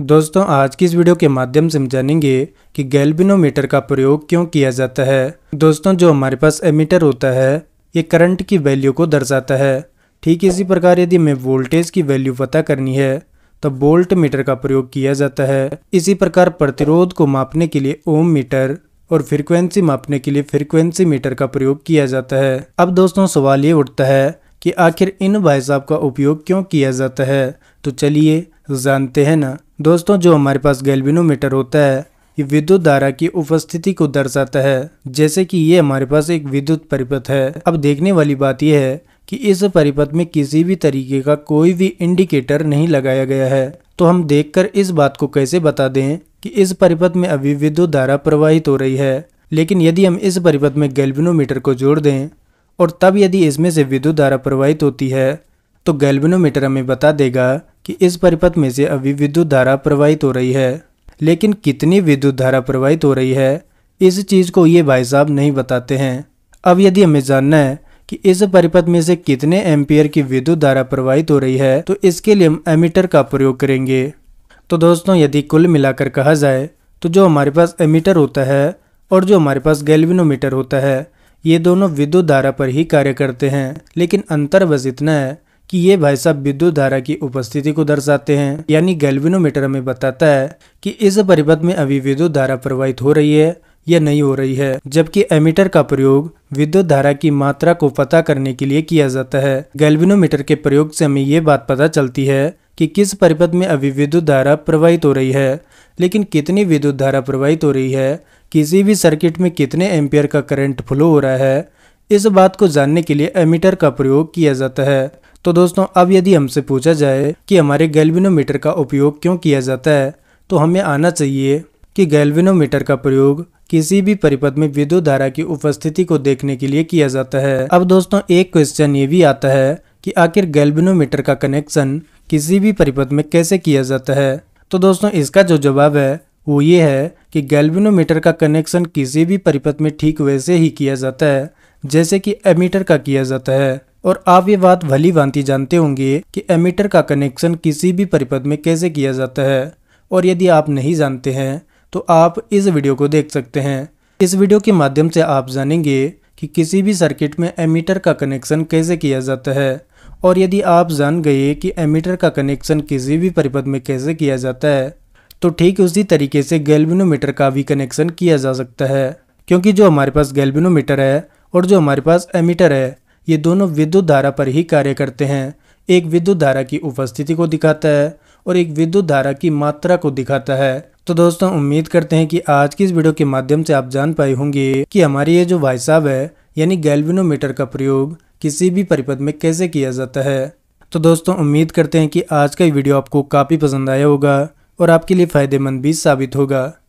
दोस्तों आज की इस वीडियो के माध्यम से हम जानेंगे कि गैल्बिनोमीटर का प्रयोग क्यों किया जाता है दोस्तों जो हमारे पास एमीटर होता है ये करंट की वैल्यू को दर्शाता है ठीक इसी प्रकार यदि हमें वोल्टेज की वैल्यू पता करनी है तो वोल्ट मीटर का प्रयोग किया जाता है इसी प्रकार प्रतिरोध को मापने के लिए ओम मीटर और फ्रिक्वेंसी मापने के लिए फ्रिक्वेंसी मीटर का प्रयोग किया जाता है अब दोस्तों सवाल ये उठता है कि आखिर इन भाई साहब का उपयोग क्यों किया जाता है तो चलिए तो जानते हैं ना दोस्तों जो हमारे पास गैल्विनोमीटर होता है ये विद्युत धारा की उपस्थिति को दर्शाता है जैसे कि ये हमारे पास एक विद्युत परिपथ है अब देखने वाली बात यह है कि इस परिपथ में किसी भी तरीके का कोई भी इंडिकेटर नहीं लगाया गया है तो हम देखकर इस बात को कैसे बता दें कि इस परिपथ में अभी विद्युत धारा प्रवाहित हो रही है लेकिन यदि हम इस परिपथ में गैल्विनोमीटर को जोड़ दें और तब यदि इसमें से विद्युत धारा प्रवाहित होती है तो गैल्विनोमीटर हमें बता देगा कि इस परिपथ में से अभी विद्युत धारा प्रवाहित हो रही है लेकिन कितनी विद्युत धारा प्रवाहित हो रही है इस चीज़ को ये भाई साहब नहीं बताते हैं अब यदि हमें जानना है कि इस परिपथ में से कितने एम्पियर की विद्युत धारा प्रवाहित हो रही है तो इसके लिए हम एमीटर का प्रयोग करेंगे तो दोस्तों यदि कुल मिलाकर कहा जाए तो जो हमारे पास एमीटर होता है और जो हमारे पास गैल्विनोमीटर होता है ये दोनों विद्युत धारा पर ही कार्य करते हैं लेकिन अंतर बस इतना है कि ये भाई साहब विद्युत धारा की उपस्थिति को दर्शाते हैं यानी गैल्विनोमीटर हमें बताता है कि इस परिपथ में अभी विद्युत धारा प्रवाहित हो रही है या नहीं हो रही है जबकि एमीटर का प्रयोग विद्युत धारा की मात्रा को पता करने के लिए किया जाता है गैल्विनोमीटर के प्रयोग से हमें ये बात पता चलती है कि किस परिपथ में अभी विद्युत धारा प्रवाहित हो रही है लेकिन कितनी विद्युत धारा प्रवाहित हो रही है किसी भी सर्किट में कितने एम्पियर का करंट फ्लो हो रहा है इस बात को जानने के लिए एमीटर का प्रयोग किया जाता है तो दोस्तों अब यदि हमसे पूछा जाए कि हमारे गैल्विनोमीटर का उपयोग क्यों किया जाता है तो हमें आना चाहिए कि गैल्विनोमीटर का प्रयोग किसी भी परिपथ में विद्युत धारा की उपस्थिति को देखने के लिए किया जाता है अब दोस्तों एक क्वेश्चन ये भी आता है कि आखिर गैल्विनोमीटर का कनेक्शन किसी भी परिपथ में कैसे किया जाता है तो दोस्तों इसका जो जवाब है वो ये है कि गैल्विनोमीटर का कनेक्शन किसी भी परिपथ में ठीक वैसे ही किया जाता है जैसे कि एमीटर का किया जाता है और आप ये बात भली भांति जानते होंगे कि एमीटर का कनेक्शन किसी भी परिपथ में कैसे किया जाता है और यदि आप नहीं जानते हैं तो आप इस वीडियो को देख सकते हैं इस वीडियो के माध्यम से आप जानेंगे कि किसी भी सर्किट में एमीटर का कनेक्शन कैसे किया जाता है और यदि आप जान गए कि एमीटर का कनेक्शन किसी भी परिपथ में कैसे किया जाता है तो ठीक उसी तरीके से गैल्बिनोमीटर का भी कनेक्शन किया जा सकता है क्योंकि जो हमारे पास गैल्बिनोमीटर है और जो हमारे पास एमिटर है ये दोनों विद्युत धारा पर ही कार्य करते हैं एक विद्युत धारा की उपस्थिति को दिखाता है और एक विद्युत धारा की मात्रा को दिखाता है तो दोस्तों उम्मीद करते हैं कि आज की इस वीडियो के माध्यम से आप जान पाए होंगे कि हमारे ये जो भाई साहब है यानी गैल्विनोमीटर का प्रयोग किसी भी परिपथ में कैसे किया जाता है तो दोस्तों उम्मीद करते हैं कि आज का ये वीडियो आपको काफ़ी पसंद आया होगा और आपके लिए फ़ायदेमंद भी साबित होगा